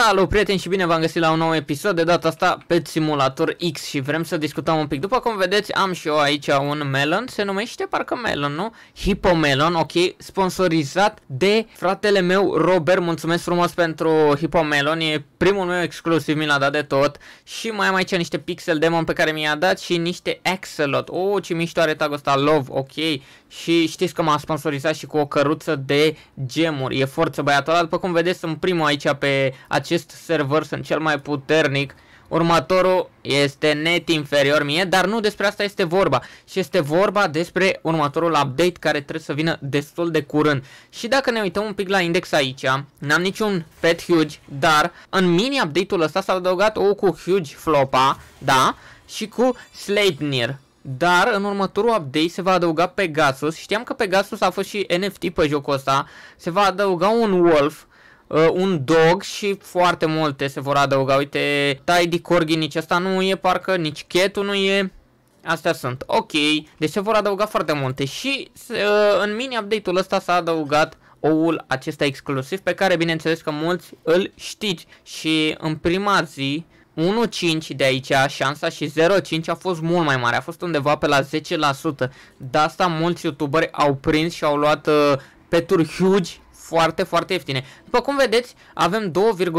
Salut prieteni și bine v-am găsit la un nou episod, de data asta pe Simulator X și vrem să discutăm un pic. După cum vedeți am și eu aici un melon, se numește parcă melon, nu? Hipomelon, ok, sponsorizat de fratele meu Robert, mulțumesc frumos pentru Hipomelon, e primul meu exclusiv, mi l-a dat de tot. Și mai am aici niște Pixel Demon pe care mi-a dat și niște Axelot, oh ce mișto are tagul ăsta, love, ok. Și știți că m-a sponsorizat și cu o căruță de gemuri, e forță băiatul ăla, după cum vedeți sunt primul aici pe acest server sunt cel mai puternic. Următorul este net inferior mie, dar nu despre asta este vorba. Și este vorba despre următorul update care trebuie să vină destul de curând. Și dacă ne uităm un pic la index aici, n-am niciun pet huge, dar în mini update-ul ăsta s-a adăugat o cu huge flopa, da, și cu Sleipnir. Dar în următorul update se va adăuga Pegasus, știam că Pegasus a fost și NFT pe jocul ăsta, se va adăuga un Wolf, uh, un dog și foarte multe se vor adăuga. Uite, Tidy Corgi nici asta nu e parcă, nici cat nu e. Astea sunt ok, deci se vor adăuga foarte multe și uh, în mini-update-ul ăsta s-a adăugat oul acesta exclusiv pe care bineînțeles că mulți îl știți și în prima zi 1.5 de aici șansa și 0.5 a fost mult mai mare, a fost undeva pe la 10%. De asta mulți youtuberi au prins și au luat uh, peturi huge foarte, foarte ieftine. După cum vedeți, avem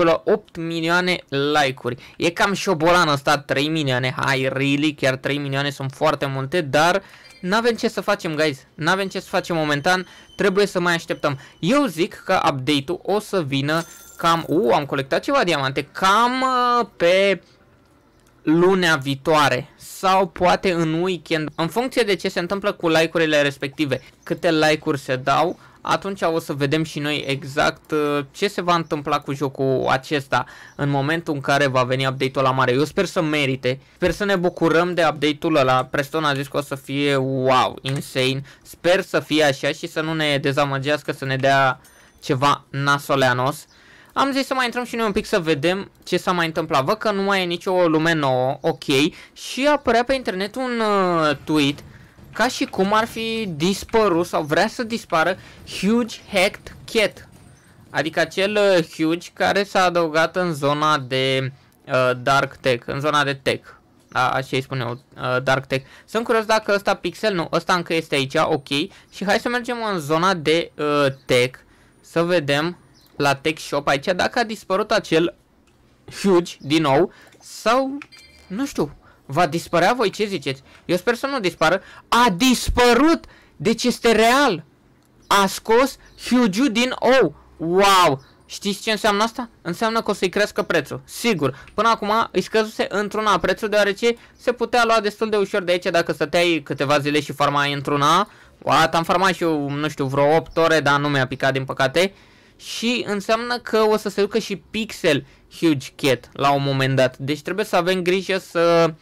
2,8 milioane like-uri. E cam șobolan ăsta, 3 milioane. Hai, really, chiar 3 milioane sunt foarte multe, dar n-avem ce să facem, guys. N-avem ce să facem momentan, trebuie să mai așteptăm. Eu zic că update-ul o să vină cam... U, uh, am colectat ceva diamante, cam uh, pe lunea viitoare sau poate în weekend, în funcție de ce se întâmplă cu like-urile respective, câte like-uri se dau, atunci o să vedem și noi exact uh, ce se va întâmpla cu jocul acesta în momentul în care va veni update-ul la mare. Eu sper să merite, sper să ne bucurăm de update-ul ăla. Preston a zis că o să fie wow, insane. Sper să fie așa și să nu ne dezamăgească, să ne dea ceva nasoleanos. Am zis să mai intrăm și noi un pic să vedem ce s-a mai întâmplat. Văd că nu mai e nicio lume nouă, ok. Și apărea pe internet un uh, tweet ca și cum ar fi dispărut sau vrea să dispară Huge Hacked Cat. Adică acel uh, Huge care s-a adăugat în zona de uh, Dark Tech, în zona de Tech. Da, așa îi spun eu, uh, Dark Tech. Sunt curios dacă ăsta pixel, nu, ăsta încă este aici, ok. Și hai să mergem în zona de uh, Tech. Să vedem la Tech Shop aici dacă a dispărut acel Huge din nou sau, nu știu, Va dispărea voi? Ce ziceți? Eu sper să nu dispară. A dispărut! Deci este real! A scos Hyuju din ou! Wow! Știți ce înseamnă asta? Înseamnă că o să-i crească prețul. Sigur, până acum îi scăzuse într-una prețul deoarece se putea lua destul de ușor de aici dacă stăteai câteva zile și farmai într-una. What? Am farmat și eu, nu știu, vreo 8 ore, dar nu mi-a picat din păcate. Și înseamnă că o să se ducă și Pixel Huge Cat la un moment dat. Deci trebuie să avem grijă să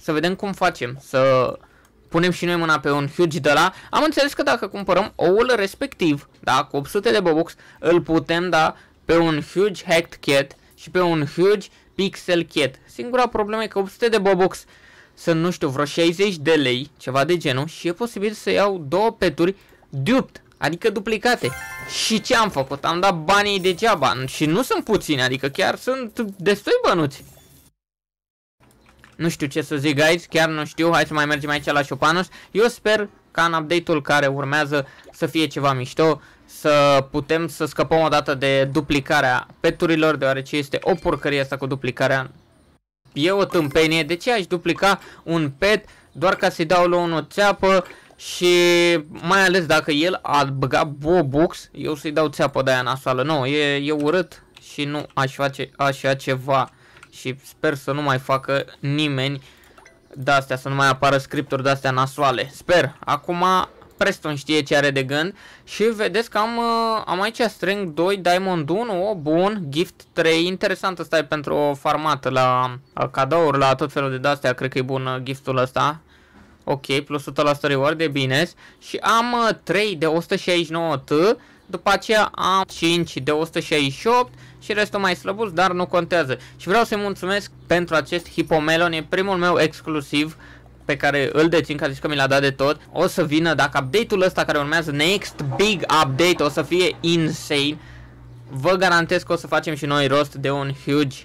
să vedem cum facem, să punem și noi mâna pe un huge de la. Am înțeles că dacă cumpărăm oul respectiv, da, cu 800 de bobux, îl putem da pe un huge hacked cat și pe un huge pixel cat. Singura problemă e că 800 de bobux sunt, nu știu, vreo 60 de lei, ceva de genul și e posibil să iau două peturi duped, adică duplicate. Și ce am făcut? Am dat banii degeaba și nu sunt puțini, adică chiar sunt destui bănuți. Nu știu ce să zic, guys, chiar nu știu. Hai să mai mergem aici la Chopanus. Eu sper ca în update-ul care urmează să fie ceva mișto, să putem să scăpăm o dată de duplicarea peturilor, deoarece este o porcărie asta cu duplicarea. E o tâmpenie, de ce aș duplica un pet doar ca să-i dau la unul țeapă și mai ales dacă el a băgat Bobux, eu să-i dau țeapă de aia nasoală. Nu, e, e urât și nu aș face așa ceva și sper să nu mai facă nimeni de-astea, să nu mai apară scripturi de-astea nasoale. Sper. Acum Preston știe ce are de gând și vedeți că am, uh, am aici String 2, Diamond 1, o, bun, Gift 3, interesant ăsta e pentru o farmată la uh, cadouri, la tot felul de de astea, cred că e bun uh, giftul ăsta. Ok, plus 100% reward, e bine. Și am 3 de 169T, după aceea am 5 de 168 și restul mai slăbuți, dar nu contează. Și vreau să-i mulțumesc pentru acest hipomelon, e primul meu exclusiv pe care îl dețin, că zici că mi l-a dat de tot, o să vină, dacă update-ul ăsta care urmează, next big update, o să fie insane, vă garantez că o să facem și noi rost de un huge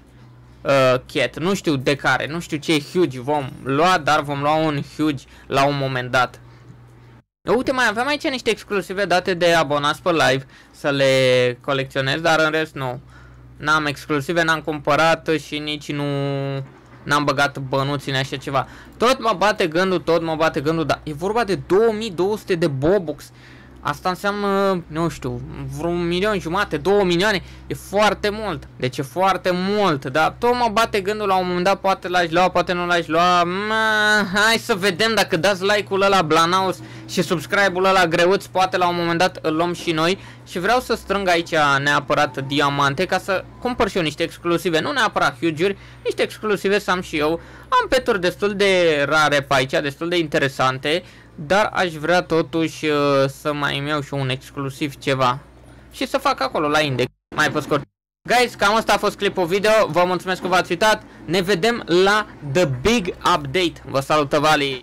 uh, cat, nu știu de care, nu știu ce huge vom lua, dar vom lua un huge la un moment dat. Uite, mai avem aici niște exclusive date de abonați pe live să le colecționez, dar în rest nu. N-am exclusive, n-am cumpărat și nici nu... N-am băgat bănuți în așa ceva. Tot mă bate gândul, tot mă bate gândul, dar e vorba de 2200 de Bobux. Asta înseamnă, nu știu, vreo un milion jumate, două milioane, e foarte mult, deci e foarte mult, dar tot mă bate gândul la un moment dat, poate l-aș lua, poate nu l-aș lua, mă, hai să vedem dacă dați like-ul ăla Blanaus și subscribe-ul ăla greuț, poate la un moment dat îl luăm și noi și vreau să strâng aici neapărat diamante ca să cumpăr și eu niște exclusive, nu neapărat huge niște exclusive să am și eu, am peturi destul de rare pe aici, destul de interesante, dar aș vrea totuși uh, să mai îmi iau și un exclusiv ceva. Și să fac acolo la index. Mai pe scurt. Guys, cam asta a fost clipul video. Vă mulțumesc că v-ați uitat. Ne vedem la The Big Update. Vă salută Vali!